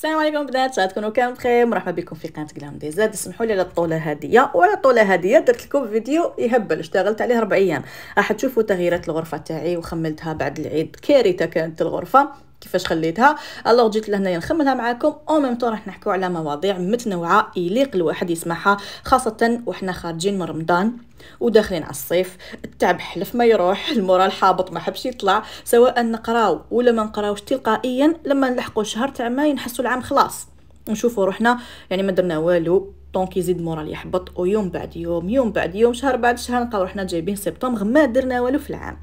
السلام عليكم بنات تكونوا كامل بخير مرحبا بكم في قناه كلام دي زاد اسمحوا لي على الطوله هاديه وعلى الطوله هاديه درت لكم فيديو يهبل اشتغلت عليه ربع ايام راح تشوفوا تغييرات الغرفه تاعي وخملتها بعد العيد كارثه كانت الغرفه كيفاش خليتها الوغ جيت لهنايا نخملها معاكم او ميم طون راح نحكوا على مواضيع متنوعه يليق الواحد يسمعها خاصه وحنا خارجين من رمضان وداخلين على الصيف التعب حلف ما يروح المورال حابط ما حبش يطلع سواء نقراو ولا ما نقراوش تلقائيا لما نلحقوا شهر تاع ما نحسو العام خلاص نشوفوا روحنا يعني ما درنا والو دونك يزيد مورال يحبط ويوم بعد يوم يوم بعد يوم شهر بعد شهر نلقاو حنا جايبين سبتمبر ما درنا والو في العام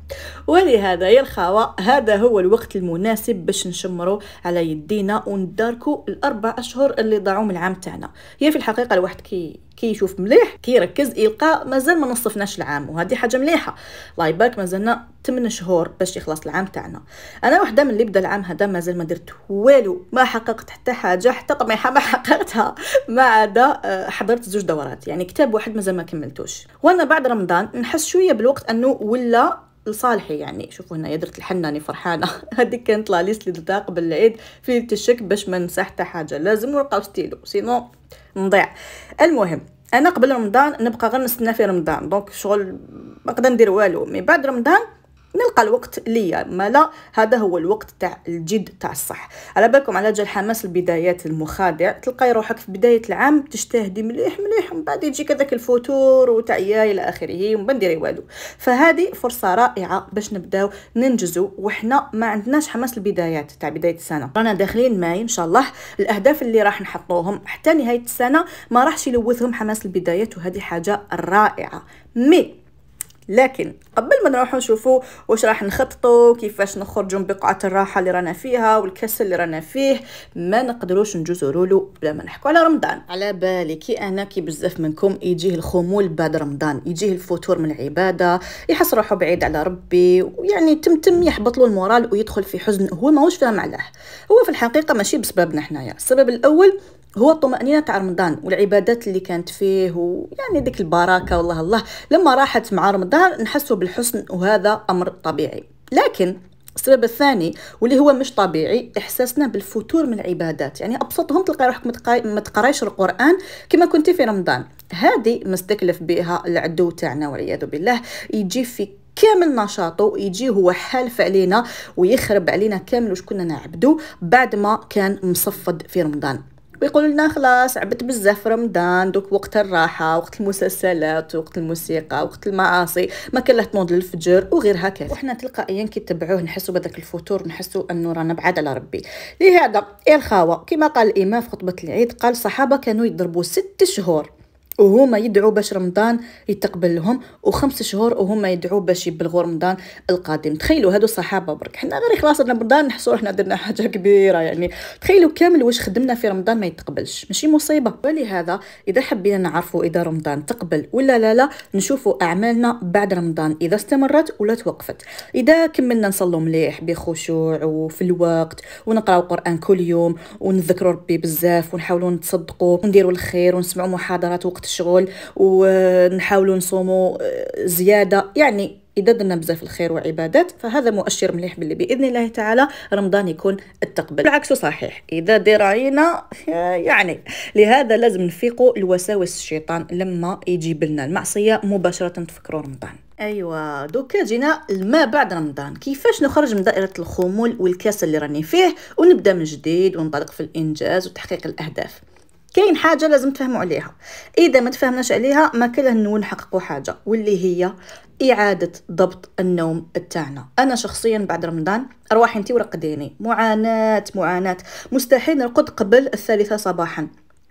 ولهذا يا الخاوه هذا هو الوقت المناسب باش نشمروا على يدينا ونداركو الاربع اشهر اللي ضاعوا من العام تاعنا هي في الحقيقه الواحد كي كيشوف مليح كيركز يلقى مازال ما نصفناش العام وهذه حاجه مليحه الله يبارك مازلنا 8 شهور باش يخلص العام تاعنا انا وحده من اللي بدا العام هذا مازال ما درت والو ما حققت حتى حاجه حتى طميحه ما حققتها ما عدا آه، حضرت زوج دورات يعني كتاب واحد مازال ما كملتوش وانا بعد رمضان نحس شويه بالوقت انه ولا لصالحي يعني شوفوا هنا يدرت الحناني فرحانة هذيك كانت لاليس اللي درتها قبل العيد في تشك باش ما ننسى حتى حاجة لازم ورقة وستيلو سينو نضيع المهم انا قبل رمضان نبقى غير نستنى في رمضان دونك شغل ما نقدر ندير والو من بعد رمضان نلقى الوقت ليا ما لا هذا هو الوقت تاع الجد تاع الصح على بالكم على جال حماس البدايات المخادع تلقاي روحك في بدايه العام تجتهدي مليح مليح ومن بعد يجيك هذاك الفتور وتاع الى اخره ومن نديري والو فهذه فرصه رائعه باش نبداو ننجزوا وحنا ما عندناش حماس البدايات تاع بدايه السنه رانا داخلين ماي ان شاء الله الاهداف اللي راح نحطوهم حتى نهايه السنه ما راحش يلوثهم حماس البدايات وهذه حاجه رائعه مي لكن قبل ما نروح نشوفو واش راح نخططو كيفاش نخرجو من بقعه الراحه اللي رانا فيها والكسل اللي رانا فيه ما نقدروش نجوزو له بلا ما نحكو على رمضان على بالي كي انا كي بزاف منكم يجيه الخمول بعد رمضان يجيه الفتور من العباده يحس روحو بعيد على ربي ويعني تمتم يحبط له المورال ويدخل في حزن هو ماهوش فاهم علاه هو في الحقيقه ماشي بسببنا حنايا السبب الاول هو الطمأنينة تاع رمضان والعبادات اللي كانت فيه ويعني ديك البركة والله الله لما راحت مع رمضان نحسوا بالحسن وهذا أمر طبيعي لكن السبب الثاني واللي هو مش طبيعي احساسنا بالفتور من العبادات يعني ابسطهم تلقى روحك ما تقرايش القران كما كنتي في رمضان هذه مستكلف بها العدو تاعنا والعياذ بالله يجي في كامل نشاطه يجي هو حالف علينا ويخرب علينا كامل وش كنا نعبدو بعد ما كان مصفد في رمضان بيقولوا لنا خلاص عبت بزاف رمضان دوك وقت الراحه وقت المسلسلات وقت الموسيقى وقت المعاصي ما كان لا طوند الفجر وغير هكذا وحنا تلقائيا كي تبعوه نحسوا بهذاك الفتور نحسوا انه رانا بعاد على ربي لهذا يا الخاوه كما قال الامام في خطبه العيد قال الصحابه كانوا يضربوا ست شهور وهما يدعوا باش رمضان يتقبل لهم وخمس شهور وهما يدعوا باش يبلغوا رمضان القادم تخيلوا هادو الصحابه برك حنا غير خلاص رمضان نحسوا حنا درنا حاجه كبيره يعني تخيلوا كامل واش خدمنا في رمضان ما يتقبلش ماشي مصيبه ولهذا اذا حبينا نعرفوا اذا رمضان تقبل ولا لا لا نشوفوا اعمالنا بعد رمضان اذا استمرت ولا توقفت اذا كملنا نصلوا مليح بخشوع وفي الوقت ونقراو قران كل يوم ونذكروا ربي بزاف ونحاولوا نتصدقوا ونديروا الخير ونسمعوا محاضرات وقت الشغل ونحاولوا نصوموا آه، زياده يعني اذا درنا بزاف الخير وعبادات فهذا مؤشر مليح باللي باذن الله تعالى رمضان يكون التقبل العكس صحيح اذا دراينا يعني لهذا لازم نفيقوا الوساوس الشيطان لما يجيب لنا المعصيه مباشره تفكروا رمضان ايوا دوكا جينا لما بعد رمضان كيفاش نخرج من دائره الخمول والكسل اللي راني فيه ونبدا من جديد ونطلق في الانجاز وتحقيق الاهداف كاين حاجه لازم تفهموا عليها اذا ما تفهمناش عليها ما كله نحققوا حاجه واللي هي إعادة ضبط النوم تاعنا أنا شخصيا بعد رمضان ارواحي انت ورقديني معاناة معاناة مستحيل نرقد قبل الثالثة صباحا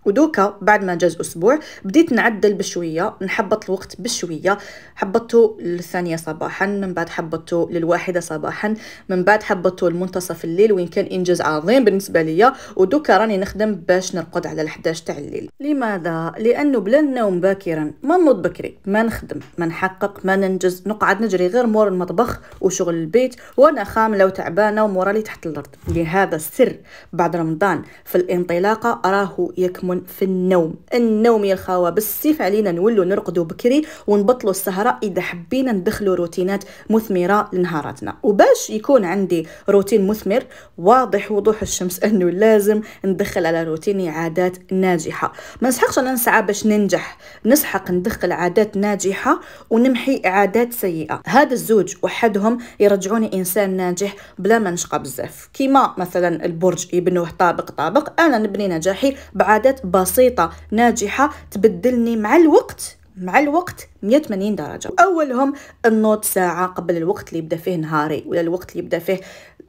ودوكا بعد ما جاز اسبوع بديت نعدل بشويه نحبط الوقت بشويه حبطته للثانيه صباحا من بعد حبطته للواحده صباحا من بعد حبطته لمنتصف الليل وين كان انجاز عظيم بالنسبه ليا ودوكا راني نخدم باش نرقد على ال11 تاع الليل لماذا لانه بلا النوم باكرا ما نوض بكري ما نخدم ما نحقق ما ننجز نقعد نجري غير مور المطبخ وشغل البيت وانا خامله وتعبانه ومورالي تحت الارض لهذا السر بعد رمضان في الانطلاقه راهو يكمن يكون في النوم النوم يا الخاوة بالصيف علينا نولو نرقدو بكري ونبطلو السهرة إذا حبينا ندخلو روتينات مثمرة لنهاراتنا وباش يكون عندي روتين مثمر واضح وضوح الشمس أنه لازم ندخل على روتيني عادات ناجحة ما نسحقش أنا نسعى باش ننجح نسحق ندخل عادات ناجحة ونمحي عادات سيئة هذا الزوج وحدهم يرجعوني إنسان ناجح بلا ما نشقى بزاف كيما مثلا البرج يبنوه طابق طابق أنا نبني نجاحي بعادات بسيطه ناجحه تبدلني مع الوقت مع الوقت 180 درجه اولهم النوض ساعه قبل الوقت اللي يبدا فيه نهاري ولا الوقت اللي يبدا فيه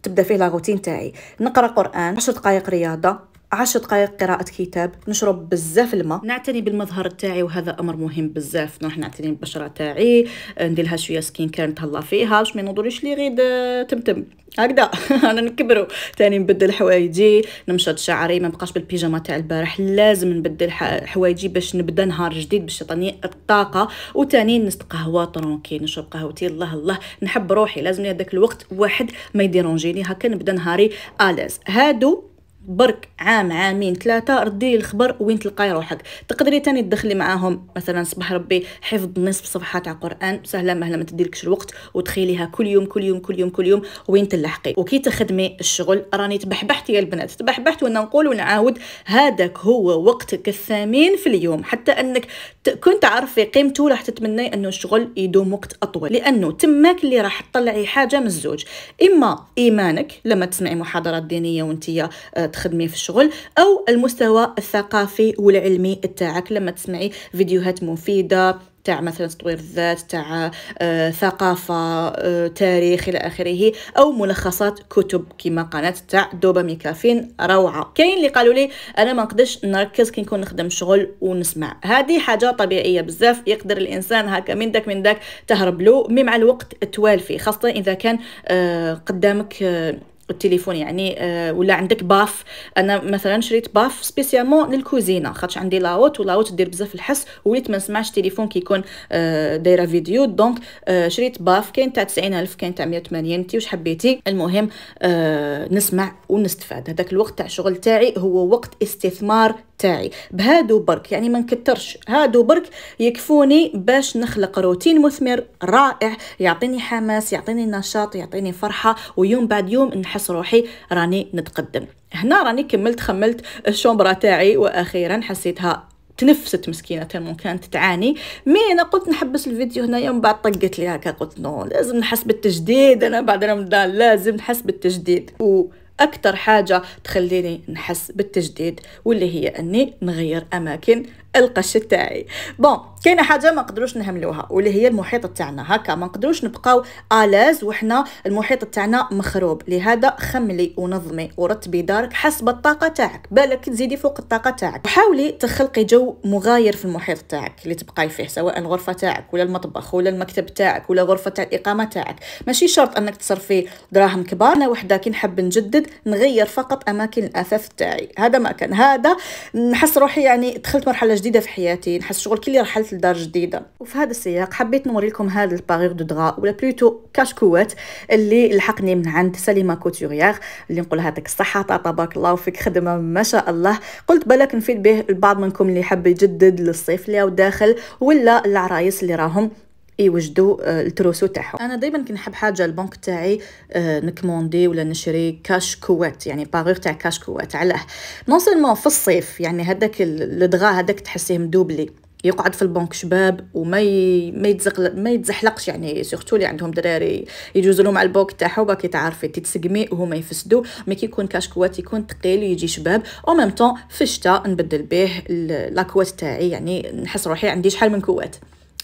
تبدا فيه لاغوتين تاعي نقرا قران 10 دقائق رياضه عشر دقائق قراءة كتاب نشرب بزاف الماء نعتني بالمظهر تاعي وهذا أمر مهم بزاف نروح نعتني بالبشرة تاعي نديرلها شوية سكين كير نتهلا فيها باش ما ينوضوليش لي غيد تمتم هكذا انا نكبروا تاني نبدل حوايجي نمشط شعري ما نبقاش بالبيجاما تاع البارح لازم نبدل حوايجي باش نبدا نهار جديد باش يعطيني الطاقه وتاني نستقهوى طرونكي نشرب قهوتي الله الله نحب روحي لازم هذاك الوقت واحد ما يديرونجيني هكا نبدا نهاري الاز هادو برك عام عامين ثلاثه ردي الخبر وين تلقاي روحك تقدري تاني تدخلي معاهم مثلا صباح ربي حفظ نصف صفحه تاع قران سهله مهلا ما تديلكش الوقت وتخيليها كل يوم كل يوم كل يوم كل يوم وين تلحقي وكي تخدمي الشغل راني تبحبحت يا البنات تبحبحت وانا نقول ونعاود هذاك هو وقتك الثمين في اليوم حتى انك كنت عارفه قيمته راح تتمني انه الشغل يدوم وقت اطول لانه تماك اللي راح تطلعي حاجه من الزوج اما ايمانك لما تسمعي محاضرات دينيه وانت آه، تخدمي في الشغل او المستوى الثقافي والعلمي تاعك لما تسمعي فيديوهات مفيده تاع مثلا تطوير الذات تاع آه ثقافه آه تاريخ الى اخره او ملخصات كتب كما قناه تاع دوبامي كافين روعه كاين اللي قالوا لي انا ما نقدرش نركز كي نكون نخدم شغل ونسمع هذه حاجه طبيعيه بزاف يقدر الانسان هكا من داك من داك تهرب له مي مع الوقت توالفي خاصه اذا كان آه قدامك آه التليفون يعني آه، ولا عندك باف انا مثلا شريت باف سبيسيالمون للكوزينه خاطر عندي لاوت ولاوت دير بزاف الحس وليت ما نسمعش تليفون كيكون آه، دايره فيديو دونك آه، شريت باف كاين تاع 90000 كاين تاع 180 انت واش حبيتي المهم نسمع ونستفاد هذاك الوقت تاع الشغل تاعي هو وقت استثمار تاعي بهادو برك يعني ما نكترش هادو برك يكفوني باش نخلق روتين مثمر رائع يعطيني حماس يعطيني نشاط يعطيني فرحه ويوم بعد يوم نحس نحس روحي راني نتقدم هنا راني كملت خملت الشومبرا تاعي واخيرا حسيتها تنفست مسكينه تالمون كانت تعاني مي انا قلت نحبس الفيديو هنايا يوم بعد طقت لي هكا قلت نو لازم نحس بالتجديد انا بعد رمضان لازم نحس بالتجديد و اكثر حاجه تخليني نحس بالتجديد واللي هي اني نغير اماكن القش تاعي بون كاينه حاجه ما نقدروش نهملوها واللي هي المحيط تاعنا هكا ما نقدروش نبقاو الاز وحنا المحيط تاعنا مخروب لهذا خملي ونظمي ورتبي دارك حسب الطاقه تاعك بالك تزيدي فوق الطاقه تاعك وحاولي تخلقي جو مغاير في المحيط تاعك اللي تبقاي فيه سواء الغرفه تاعك ولا المطبخ ولا المكتب تاعك ولا غرفه تاع الاقامه تاعك ماشي شرط انك تصرفي دراهم كبار انا وحده كي نحب نجدد نغير فقط اماكن الاثاث تاعي هذا ما كان هذا نحس روحي يعني دخلت مرحله جديده جديده في حياتي نحس شغل كلي رحلت لدار جديده وفي هذا السياق حبيت نوري لكم هذا الباغيغ دو دغا ولا بلوتو كاشكوات اللي لحقني من عند سليمه كوتوريير اللي نقولها لك الصحه تبارك الله وفيك خدمه ما شاء الله قلت بالك نفيد به البعض منكم اللي حب يجدد للصيف اللي داخل ولا العرايس اللي راهم يوجدوا آه، التروسو تاعهم انا دائما كي نحب حاجه البنك تاعي آه، نكموندي ولا نشري كاش كوات يعني باغور تاع كاش كوات علاه نون سيلمون في الصيف يعني هذاك الدغا هذاك تحسيه مدوبلي يقعد في البنك شباب وما ي... ما يتزقل... ما يتزحلقش يعني سورتو اللي عندهم دراري يجوزوا لهم على البوك تاعو باكي تعرفي تتسقمي وهما يفسدوا مي كي يكون كاشكوات يكون ثقيل ويجي شباب او ميم طون في الشتاء نبدل به لاكوات تاعي يعني نحس روحي عندي شحال من كوات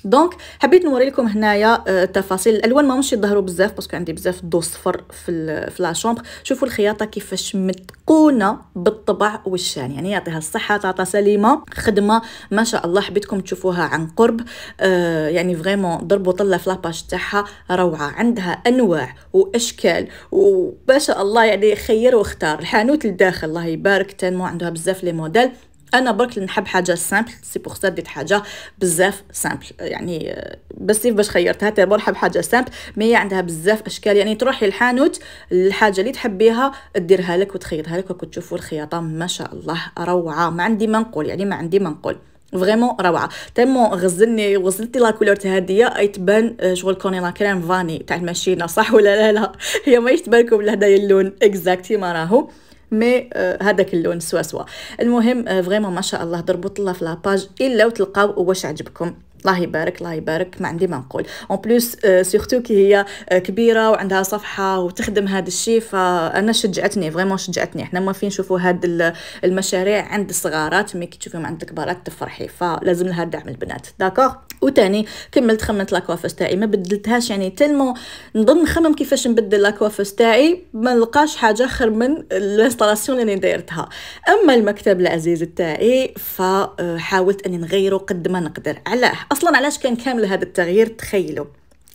دونك حبيت نوري لكم هنايا التفاصيل آه، الالوان ما مش يظهروا بزاف باسكو عندي بزاف دو صفر في في لا شومبر شوفوا الخياطه كيفاش متقونه بالطبع والشان يعني يعطيها الصحه تعطى سليمه خدمه ما شاء الله حبيتكم تشوفوها عن قرب آه يعني فريمون ضربوا طله في لاباج تاعها روعه عندها انواع واشكال وما شاء الله يعني خير واختار الحانوت الداخل الله يبارك تنمو عندها بزاف لي موديل انا برك نحب حاجه سامبل سي بوغ سا ديت حاجه بزاف سامبل يعني آه، بس كيف باش خيرتها تابو نحب حاجه سامبل مي عندها بزاف اشكال يعني تروحي للحانوت الحاجه اللي تحبيها ديرها لك وتخيطها لك وكنت تشوفوا الخياطه ما شاء الله روعه ما عندي ما نقول يعني ما عندي ما نقول فريمون روعه تيمون غزلني وصلتي لا كولور تاع هديه اي تبان آه، شغل كوني لا كريم فاني تاع الماشينه صح ولا لا لا هي ما يتبان لكم لهدايا اللون اكزاكتي ما راهو مي آه، هذاك اللون سوا سوا المهم آه، فريمون ما شاء الله ضربوا الله في لاباج الا وتلقاو واش عجبكم الله يبارك الله يبارك ما عندي ما نقول اون بلوس سورتو كي هي آه، كبيره وعندها صفحه وتخدم هذا الشيء فانا شجعتني فريمون شجعتني حنا ما فين نشوفوا هاد المشاريع عند الصغارات مي كي تشوفيهم عند الكبارات تفرحي فلازم لها الدعم البنات داكوغ وتاني كملت خممت لاكوافوس تاعي ما بدلتهاش يعني تلمو نظن نخمم كيفاش نبدل لاكوافوس تاعي ما نلقاش حاجه خير من الانستالاسيون اللي دايرتها اما المكتب العزيز تاعي فحاولت اني نغيره قد ما نقدر علاه اصلا علاش كان كامل هذا التغيير تخيلوا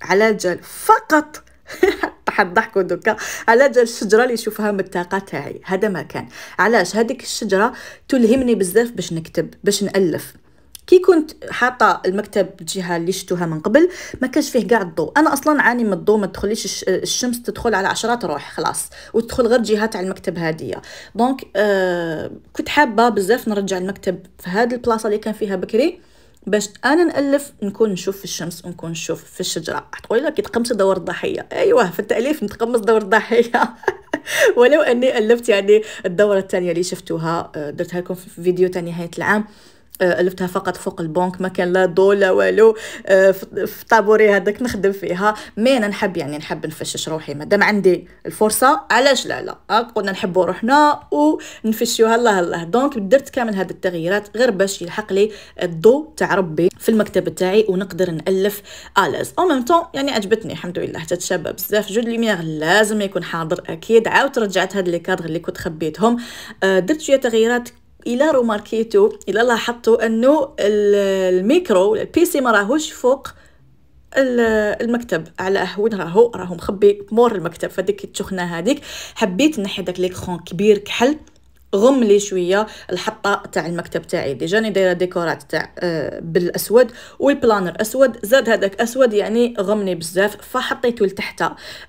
على جال فقط حضحكوا دوكا على جال الشجره اللي يشوفها من الطاقه تاعي هذا ما كان علاش هذيك الشجره تلهمني بزاف باش نكتب باش نالف كي كنت حاطه المكتب الجهه اللي شفتوها من قبل ما كانش فيه كاع الضوء انا اصلا عاني من الضوء ما تدخليش الشمس تدخل على عشرة روح خلاص وتدخل غير جهه تاع المكتب هاديه دونك آه كنت حابه بزاف نرجع المكتب في هاد البلاصه اللي كان فيها بكري باش انا نالف نكون نشوف في الشمس ونكون نشوف في الشجره تقول لك تقمص دور الضحيه ايوه في التاليف نتقمص دور الضحيه ولو اني الفت يعني الدوره الثانيه اللي شفتوها آه، درتها لكم في فيديو تاع نهايه العام آه، الفتها فقط فوق البنك ما كان لا ضو لا والو آه، في طابوري هذاك نخدم فيها مي انا نحب يعني نحب نفشش روحي مادام عندي الفرصه علاش لا لا آه، قلنا نحبوا روحنا ونفشوها الله الله دونك درت كامل هاد التغييرات غير باش يلحق لي الضو تاع ربي في المكتب تاعي ونقدر نالف الاز او ميم طون يعني عجبتني الحمد لله حتى تشابه بزاف جود ليميغ لازم يكون حاضر اكيد عاود رجعت هاد لي كادغ اللي كنت خبيتهم درت شويه تغييرات الى روماركيتو الى لاحظتوا انه الميكرو البي سي ما راهوش فوق المكتب على وين راهو راهو مخبي مور المكتب فديك التخنه هذيك حبيت نحي داك ليكرون كبير كحل غم لي شويه الحطه تاع المكتب تاعي ديجا راني دايره ديكورات تاع آه، بالاسود والبلانر اسود زاد هذاك اسود يعني غمني بزاف فحطيته لتحت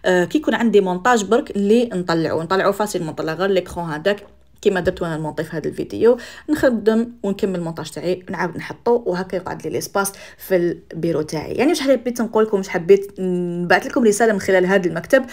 آه، كي يكون عندي مونتاج برك اللي نطلعو نطلعو فاصل نطلع غير ليكرون هذاك كما درت وانا المونطي في هذا الفيديو نخدم ونكمل المونتاج تاعي نعاود نحطو وهكا يقعد لي ليسباس في البيرو تاعي يعني واش حبيت نقول لكم واش حبيت نبعث لكم رساله من خلال هذا المكتب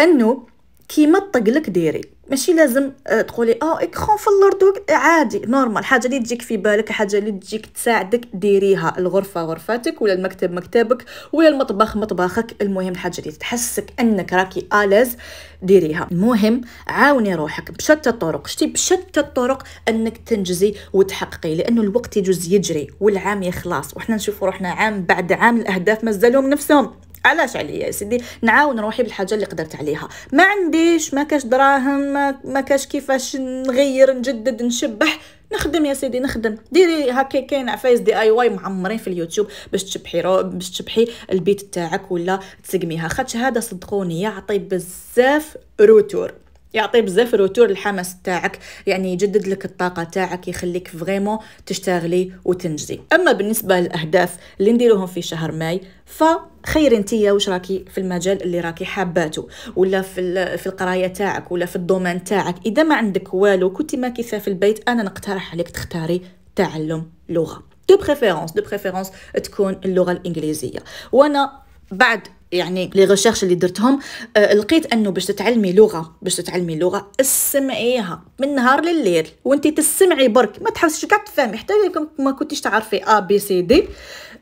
انه كيما طقلك ديري ماشي لازم آه، تقولي اه اكخون في الارض عادي نورمال حاجه اللي تجيك في بالك حاجه اللي تجيك تساعدك ديريها الغرفه غرفتك ولا المكتب مكتبك ولا المطبخ مطبخك المهم الحاجه اللي تحسك انك راكي الاز ديريها المهم عاوني روحك بشتى الطرق شتي بشتى الطرق انك تنجزي وتحققي لانه الوقت يجوز يجري والعام يخلص وحنا نشوف روحنا عام بعد عام الاهداف مازالهم نفسهم علاش عليا يا سيدي نعاون روحي بالحاجه اللي قدرت عليها ما عنديش ما كاش دراهم ما كاش كيفاش نغير نجدد نشبح نخدم يا سيدي نخدم ديري هكا كاين عفايس دي اي واي معمرين في اليوتيوب باش تشبحي رو باش تشبحي البيت تاعك ولا تسقميها خاطش هذا صدقوني يعطي بزاف روتور يعطي بزاف روتور الحماس تاعك يعني يجدد لك الطاقه تاعك يخليك فريمون تشتغلي وتنجزي اما بالنسبه للاهداف اللي نديروهم في شهر ماي ف خير انتيا واش راكي في المجال اللي راكي حاباته ولا في في القرايه تاعك ولا في الدومين تاعك اذا ما عندك والو كنتي ماكثه في البيت انا نقترح عليك تختاري تعلم لغه دو بريفيرونس دو بريفيرونس تكون اللغه الانجليزيه وانا بعد يعني لي ريشيرش اللي درتهم آه لقيت انه باش تتعلمي لغه باش تتعلمي لغه اسمعيها من نهار لليل وانت تسمعي برك ما تحسش كاع تفهمي حتى ما كنتيش تعرفي ا بي سي دي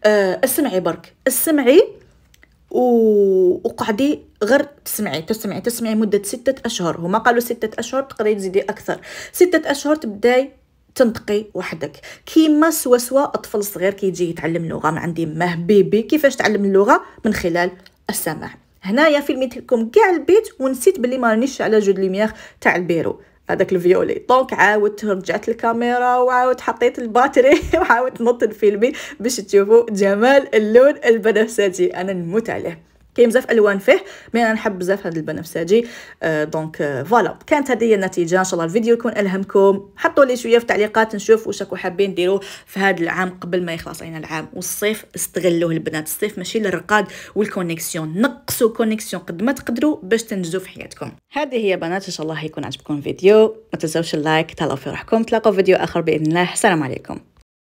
آه اسمعي برك اسمعي وقعدي غير تسمعي تسمعي تسمعي مده ستة اشهر هما قالوا ستة اشهر تقدري تزيدي اكثر ستة اشهر تبداي تنطقي وحدك كيما سوا سوا طفل صغير كيجي يتعلم لغه ما عندي مه بيبي كيفاش تعلم اللغه من خلال السماع هنايا في لكم كاع البيت ونسيت بلي ما رانيش على جود لوميير تاع البيرو هذاك الفيولي دونك عاودت رجعت الكاميرا وعاودت حطيت الباتري وعاودت نط الفيلمي باش تشوفوا جمال اللون البنفسجي انا نموت عليه كاين بزاف الوان فيه مي انا نحب بزاف هذا البنفسجي آه دونك آه فوالا كانت هذه هي النتيجه ان شاء الله الفيديو يكون الهمكم حطوا لي شويه في التعليقات نشوف واش راكم حابين ديروا في هذا العام قبل ما يخلص علينا العام والصيف استغلوه البنات الصيف ماشي للرقاد والكونيكسيون نقصوا كونيكسيون قد ما تقدروا باش تنجزوا في حياتكم هذه هي بنات ان شاء الله يكون عجبكم الفيديو ما تنساوش اللايك تهلاو في روحكم تلاقوا فيديو اخر باذن الله السلام عليكم